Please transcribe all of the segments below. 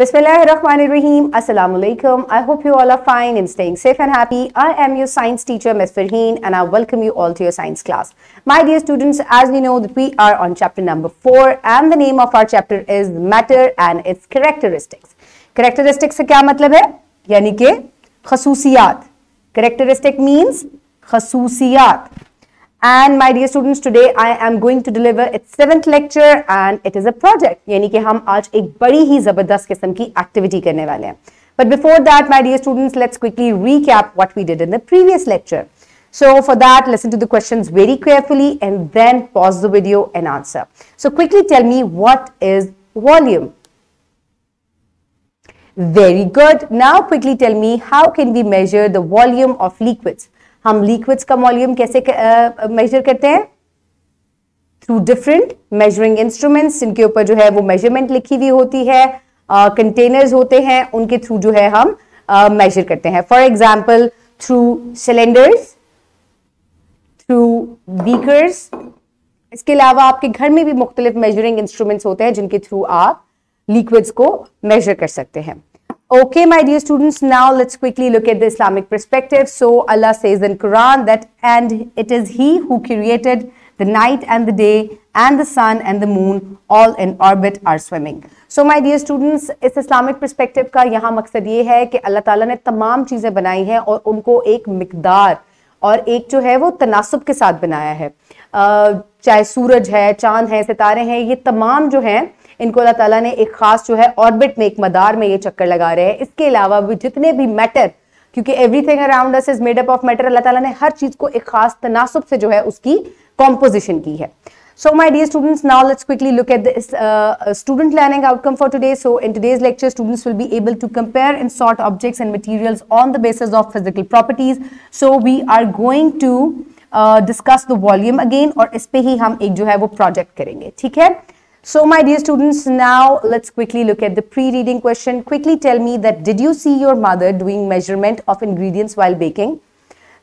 Bismillahirrahmanirrahim. Assalamu alaikum. I hope you all are fine and staying safe and happy. I am your science teacher, Ms. Farheen, and I welcome you all to your science class. My dear students, as we know that we are on chapter number 4 and the name of our chapter is Matter and its Characteristics. Characteristics se kya matlab hai? Yani ke खसूसियात. Characteristic means खसूसियात. And my dear students, today I am going to deliver its seventh lecture and it is a project. Yani ki hum aaj ek badi hi zabardast kisam ki activity karne wale hain. But before that, my dear students, let's quickly recap what we did in the previous lecture. So for that, listen to the questions very carefully and then pause the video and answer. So quickly tell me what is volume? Very good. Now quickly tell me how can we measure the volume of liquids? हम liquids का volume कैसे measure करते हैं through different measuring instruments इनके ऊपर जो है वो मेजरमेंट लिखी हुई होती है कंटेनर्स uh, होते हैं उनके थ्रू जो है हम मेजर uh, करते हैं for example through cylinders through beakers इसके अलावा आपके घर में भी मुख्तलिफ मेजरिंग इंस्ट्रूमेंट्स होते हैं जिनके थ्रू आप लिक्विड्स को मेजर कर सकते हैं Okay, my dear students, now let's quickly look at the Islamic perspective. So Allah says in Quran that, and it is He who created the night and the day and the sun and the moon all in orbit are swimming. So my dear students इस Islamic perspective का यहाँ मकसद ये है कि अल्लाह ताला ने तमाम चीज़ें बनाई हैं और उनको एक मकदार और एक जो है वो तनासब के साथ बनाया है चाहे सूरज है चांद है सितारे हैं ये तमाम जो हैं इनको अल्लाह ताला ने एक खास जो है ऑर्बिट में एक मदार में ये चक्कर लगा रहे हैं इसके अलावा भी जितने भी मैटर क्योंकि everything around us is made up of matter अल्लाह ताला ने हर चीज को एक खास तनासुब से जो है उसकी कॉम्पोजिशन की है so my dear students now let's quickly look at this student learning outcome for today so in today's lecture students will be able to compare and sort objects and material on the basis of physical properties so we are going to discuss the volume again और इस पर ही हम एक जो है वो project करेंगे ठीक है So my dear students, now let's quickly look at the pre-reading question. Quickly tell me that did you see your mother doing measurement of ingredients while baking?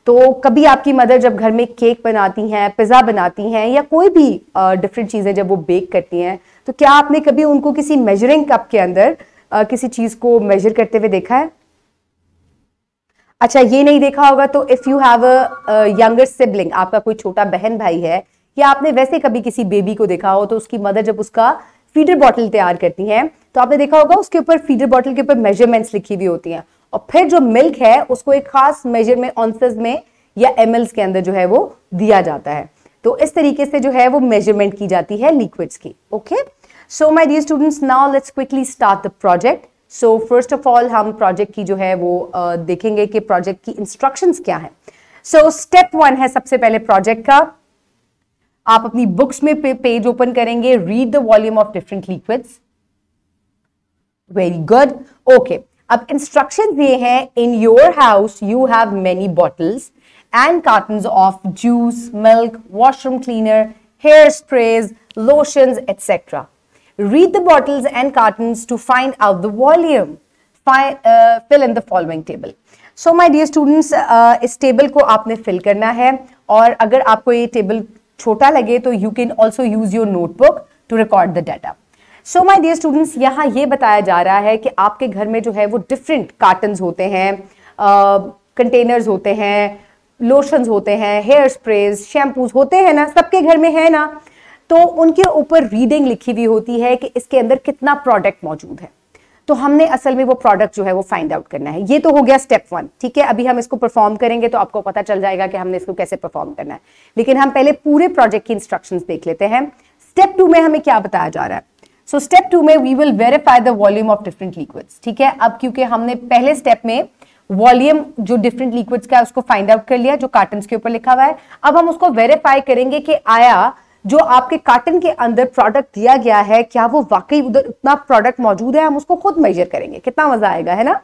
तो कभी आपकी मदर जब घर में केक बनाती हैं पिज़्ज़ा बनाती हैं या कोई भी डिफरेंट चीज़ें जब वो बेक करती हैं तो क्या आपने कभी उनको किसी मेजरिंग कप के अंदर आ, किसी चीज़ को मेजर करते हुए देखा है अच्छा ये नहीं देखा होगा तो if you have a younger sibling आपका कोई छोटा बहन भाई है या आपने वैसे कभी किसी बेबी को देखा हो तो उसकी मदर जब उसका फीडर बॉटल तैयार करती है तो आपने देखा होगा उसके ऊपर फीडर बॉटल के ऊपर मेजरमेंट्स लिखी हुई होती हैं और फिर जो मिल्क है उसको एक खास मेजर में ऑनसेज में या एम के अंदर जो है वो दिया जाता है तो इस तरीके से जो है वो मेजरमेंट की जाती है लिक्विड्स की okay so my dear students now let's quickly start the project so first of all हम प्रोजेक्ट की जो है वो uh, देखेंगे कि प्रोजेक्ट की इंस्ट्रक्शंस क्या है सो स्टेप वन है सबसे पहले प्रोजेक्ट का आप अपनी बुक्स में पेज ओपन करेंगे read the volume of different liquids very good okay अब इंस्ट्रक्शन ये है in your house you have many bottles and carton of juice milk washroom cleaner hair sprays lotion etcetera read the bottles and carton to find out the volume fill in the following table so my dear students इस table को आपने fill करना है और अगर आपको ये table छोटा लगे तो you can also use your notebook to record the data so my dear students यहाँ ये बताया जा रहा है कि आपके घर में जो है वो डिफरेंट कार्टन होते हैं कंटेनर्स uh, होते हैं लोशन होते हैं हेयर स्प्रेज शैम्पूज होते हैं ना सबके घर में है ना तो उनके ऊपर रीडिंग लिखी हुई होती है कि इसके अंदर कितना प्रोडक्ट मौजूद है तो हमने असल में वो प्रोडक्ट जो है वो फाइंड आउट करना है ये तो हो गया स्टेप वन ठीक है अभी हम इसको परफॉर्म करेंगे तो आपको पता चल जाएगा कि हमने इसको कैसे परफॉर्म करना है लेकिन हम पहले पूरे प्रोजेक्ट की इंस्ट्रक्शन देख लेते हैं स्टेप टू में हमें क्या बताया जा रहा है सो स्टेप टू में we will verify the volume of different liquids ठीक है अब क्योंकि हमने पहले स्टेप में वॉल्यूम जो डिफरेंट लिक्विड्स का है उसको फाइंड आउट कर लिया जो कार्टन के ऊपर लिखा हुआ है अब हम उसको वेरीफाई करेंगे कि आया जो आपके कार्टन के अंदर प्रोडक्ट दिया गया है क्या वो वाकई उधर उतना प्रोडक्ट मौजूद है हम उसको खुद मेजर करेंगे कितना मजा आएगा है ना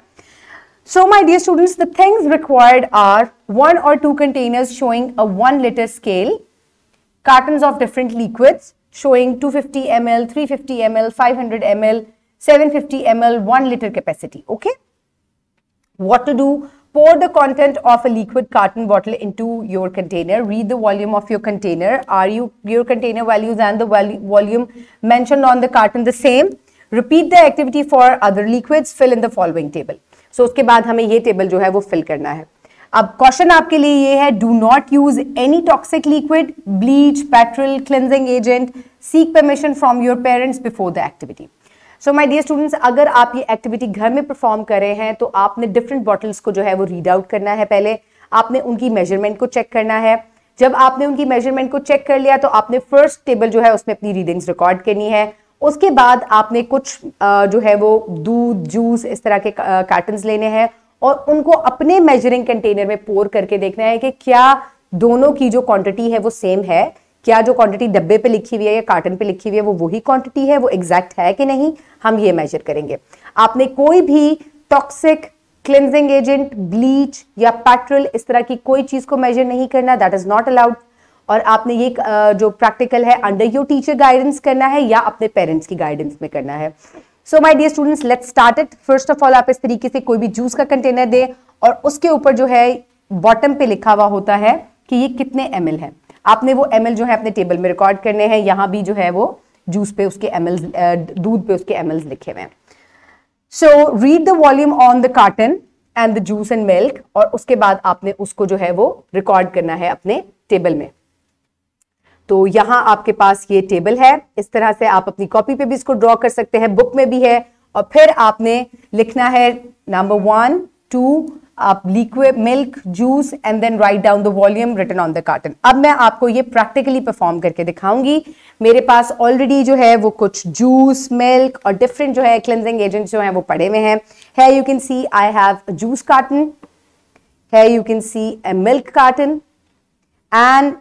so my dear students the things required are one और two containers showing a one litre scale carton of different liquid showing two fifty M L three fifty M L five hundred M L seven fifty M L one litre capacity okay what to do Pour the content of a liquid carton bottle into your container. Read the volume of your container. Are you, your container values and the value, volume mentioned on the carton the same? Repeat the activity for other liquids. Fill in the following table. so, uske baad hame ye table jo hai wo fill karna hai अब question आपके लिए ये है do not use any toxic liquid bleach petrol cleansing agent seek permission from your parents before the activity so my dear students अगर आप ये activity घर में परफॉर्म कर रहे हैं तो आपने डिफरेंट बॉटल्स को जो है वो रीड आउट करना है पहले आपने उनकी मेजरमेंट को चेक करना है जब आपने उनकी मेजरमेंट को चेक कर लिया तो आपने फर्स्ट टेबल जो है उसमें अपनी रीडिंग्स रिकॉर्ड करनी है उसके बाद आपने कुछ जो है वो दूध जूस इस तरह के कार्टन लेने हैं और उनको अपने मेजरिंग कंटेनर में पोर करके देखना है कि क्या दोनों की जो क्वांटिटी है वो सेम है क्या जो क्वांटिटी डब्बे पे लिखी हुई है या कार्टन पे लिखी हुई है वो वही क्वांटिटी है वो एग्जैक्ट है कि नहीं हम ये मेजर करेंगे आपने कोई भी टॉक्सिक क्लिनजिंग एजेंट ब्लीच या पेट्रोल इस तरह की कोई चीज को मेजर नहीं करना दैट इज नॉट अलाउड और आपने ये जो प्रैक्टिकल है अंडर योर टीचर गाइडेंस करना है या अपने पेरेंट्स की गाइडेंस में करना है so my dear students let's start it first of all आप इस तरीके से कोई भी जूस का कंटेनर दें और उसके ऊपर जो है बॉटम पे लिखा हुआ होता है कि ये कितने एम है आपने वो एम जो है अपने टेबल में रिकॉर्ड करने हैं यहाँ भी जो है वो जूस पे उसके एम दूध पे उसके एम लिखे हुए हैं so read the volume on the carton and the juice and milk और उसके बाद आपने उसको जो है वो रिकॉर्ड करना है अपने टेबल में तो यहाँ आपके पास ये टेबल है इस तरह से आप अपनी कॉपी पे भी इसको ड्रॉ कर सकते हैं बुक में भी है और फिर आपने लिखना है नंबर वन टू आप liquid milk juice and then write down the volume written on the carton अब मैं आपको ये प्रैक्टिकली परफॉर्म करके दिखाऊंगी मेरे पास ऑलरेडी जो है वो कुछ जूस मिल्क और डिफरेंट जो है क्लिनजिंग एजेंट जो है वो पड़े हुए हैं है you can see I have juice carton है you can see a milk carton and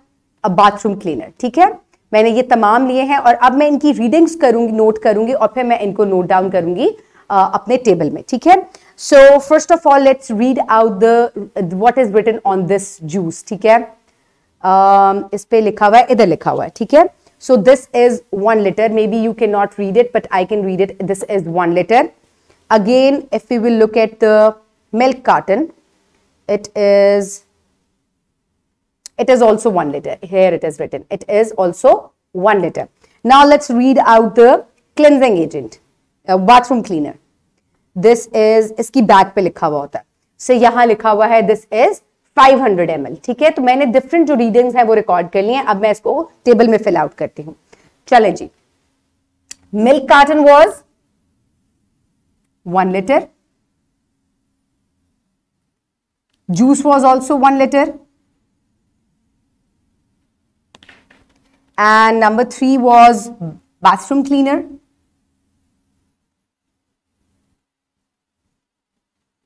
a bathroom cleaner ठीक है मैंने ये तमाम लिए हैं और अब मैं इनकी रीडिंग्स करूंगी नोट करूंगी और फिर मैं इनको नोट डाउन करूंगी आ, अपने टेबल में ठीक है So first of all, let's read out the what is written on this juice. ठीक है? Um, इस पे लिखा हुआ है, इधर लिखा हुआ है, ठीक है? So this is one liter. Maybe you cannot read it, but I can read it. This is one liter. Again, if we will look at the milk carton, it is it is also one liter. Here it is written. It is also one liter. Now let's read out the cleansing agent, a uh, bathroom cleaner. This is इसकी back पे लिखा हुआ होता है से यहां लिखा हुआ है दिस इज 500 हंड्रेड ठीक है तो मैंने डिफरेंट जो रीडिंग्स है वो रिकॉर्ड कर लिए अब मैं इसको टेबल में फिल आउट करती हूं चले जी milk carton was one litre juice was also one litre and number three was bathroom cleaner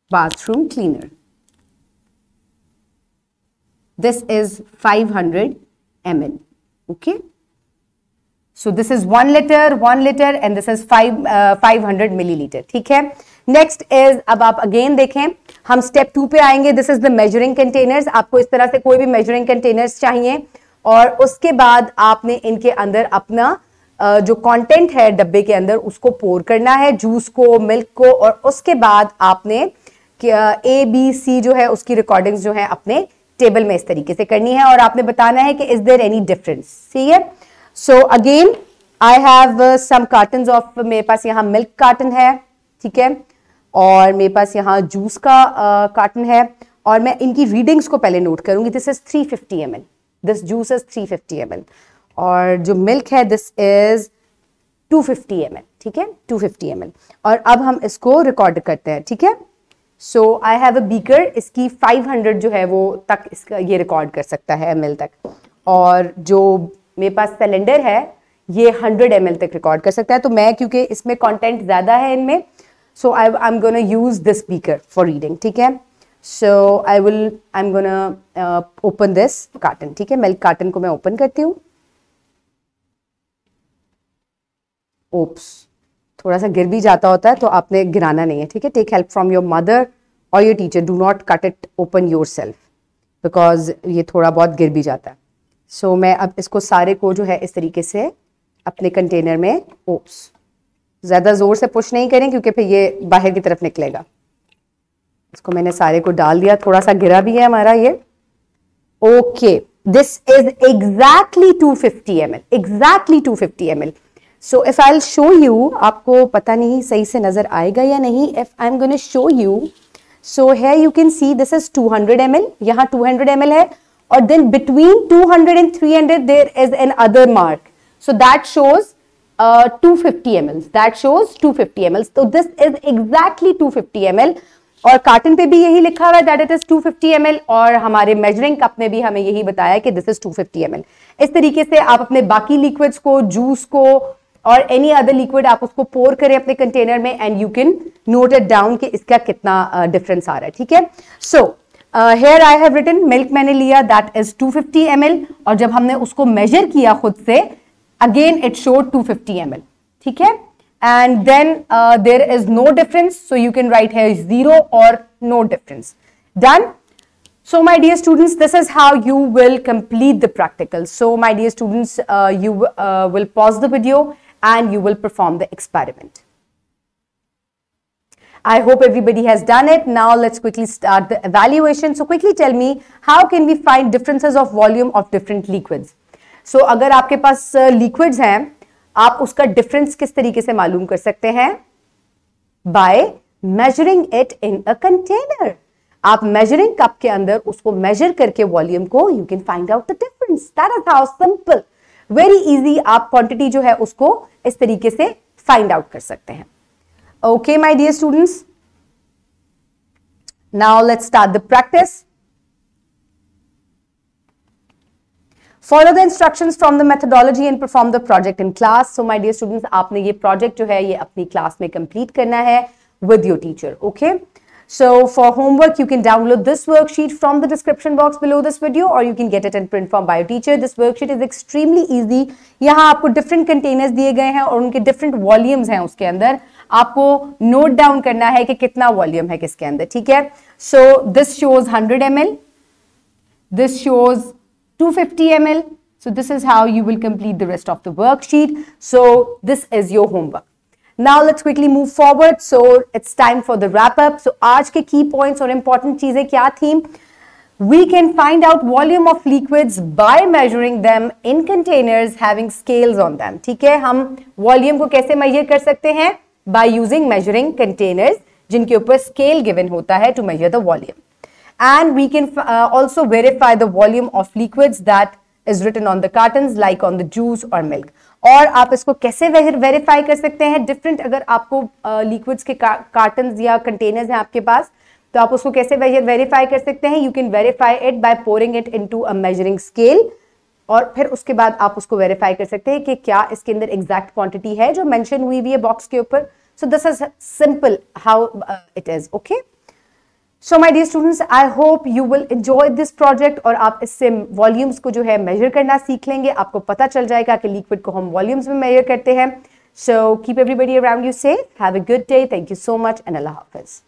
bathroom cleaner. This is 500 ml. Okay. So this is one liter, one liter, and this is five uh, hundred milliliter. ठीक है Next is अब आप again देखें हम step two पे आएंगे This is the measuring containers. आपको इस तरह से कोई भी measuring containers चाहिए और उसके बाद आपने इनके अंदर अपना जो कंटेंट है डब्बे के अंदर उसको पोर करना है जूस को मिल्क को और उसके बाद आपने ए बी सी जो है उसकी रिकॉर्डिंग्स जो है अपने टेबल में इस तरीके से करनी है और आपने बताना है कि इज देर एनी डिफरेंस ठीक है so again I have some carton of मेरे पास यहाँ मिल्क कार्टन है ठीक है और मेरे पास यहाँ जूस का कार्टन uh, है और मैं इनकी रीडिंग्स को पहले नोट करूंगी this is 350 fifty M L this juice is 350 fifty M L और जो मिल्क है this is 250 fifty M L ठीक है 250 फिफ्टी एम एल और अब हम इसको रिकॉर्ड करते हैं ठीक है so I have a beaker इसकी 500 जो है वो तक इसका ये रिकॉर्ड कर सकता है एम तक और जो मेरे पास सिलेंडर है ये 100 एम तक रिकॉर्ड कर सकता है तो मैं क्योंकि इसमें कंटेंट ज़्यादा है इनमें so I I am gonna use this speaker for reading ठीक है so I will I am gonna open this carton ठीक है मिल्क कार्टन को मैं ओपन करती हूँ ओप्स थोड़ा सा गिर भी जाता होता है तो आपने गिराना नहीं है ठीक है take help from your mother और your teacher do not cut it open yourself because ये थोड़ा बहुत गिर भी जाता है सो so, मैं अब इसको सारे को जो है इस तरीके से अपने कंटेनर में ओप्स ज़्यादा ज़ोर से पुश नहीं करें क्योंकि फिर ये बाहर की तरफ निकलेगा इसको मैंने सारे को डाल दिया थोड़ा सा गिरा भी है हमारा ये okay this is exactly 250 ml exactly 250 ml so if I show you आपको पता नहीं सही से नज़र आएगा या नहीं if I am gonna show you so है you can see this is 200 hundred M L यहाँ टू हंड्रेड एम एल है और then between 200 and three hundred there is another mark so that shows two fifty M L that shows two fifty M L तो this is exactly two fifty M L और carton पे भी यही लिखा हुआ है that it is two fifty M L और हमारे मेजरिंग कप में भी हमें यही बताया कि this is two fifty M L इस तरीके से आप अपने बाकी लिक्विड्स को जूस को और एनी अदर लिक्विड आप उसको पोर करें अपने कंटेनर में and you can note it down कि इसका कितना डिफरेंस uh, आ रहा है ठीक है so here I have written milk मैंने लिया दैट इज 250 फिफ्टी और जब हमने उसको मेजर किया खुद से अगेन इट शो 250 फिफ्टी ठीक है and then there is no difference so you can write है जीरो और no difference done so my dear students this is how you will complete the practical so my dear students uh, you uh, will pause the video and you will perform the experiment. I hope everybody has done it. Now let's quickly start the evaluation. So quickly tell me how can we find differences of volume of different liquids. So agar aapke paas uh, liquids hain aap uska difference kis tarike se मालूम kar sakte hain By measuring it in a container. आप measuring cup के अंदर उसको measure करके volume को you can find out the difference that is how simple very easy आप quantity जो है उसको इस तरीके से फाइंड आउट कर सकते हैं okay my dear students now let's start the practice follow the instruction from the methodology and perform the project in class so my dear students आपने ये प्रोजेक्ट जो है ये अपनी क्लास में कंप्लीट करना है with your teacher okay okay? So for homework, you can download this worksheet from the description box below this video or you can get it in print form by teacher. This worksheet is extremely easy. यहाँ आपको different containers दिए गए हैं और उनके different volumes हैं उसके अंदर आपको note down करना है कि कितना volume है किसके अंदर ठीक है So this shows 100 ml. This shows 250 ml. So this is how you will complete the rest of the worksheet. So this is your homework. Now let's quickly move forward so it's time for the wrap up so आज के की points और important चीजें क्या थी We can find out volume of liquids by measuring them in containers having scales on them. ठीक है हम volume को कैसे measure कर सकते हैं By using measuring containers जिनके ऊपर scale given होता है to measure the volume. And we can uh, also verify the volume of liquids that is written on the cartons like on the juice or milk. और आप इसको कैसे verify कर सकते हैं डिफरेंट अगर आपको लिक्विड्स के कार्टन या कंटेनर्स हैं आपके पास तो आप उसको कैसे वेरीफाई कर सकते हैं you can verify it by pouring it into a measuring scale और फिर उसके बाद आप उसको वेरीफाई कर सकते हैं कि क्या इसके अंदर एग्जैक्ट क्वांटिटी है जो मेंशन हुई हुई है बॉक्स के ऊपर so this is simple how it is okay so my dear students I hope you will enjoy this project और आप इससे वॉल्यूम्स को जो है मेजर करना सीख लेंगे आपको पता चल जाएगा कि लिक्विड को हम वॉल्यूम्स में मेजर करते हैं so keep everybody around you safe have good day thank you so much and अल्लाह हाफिज़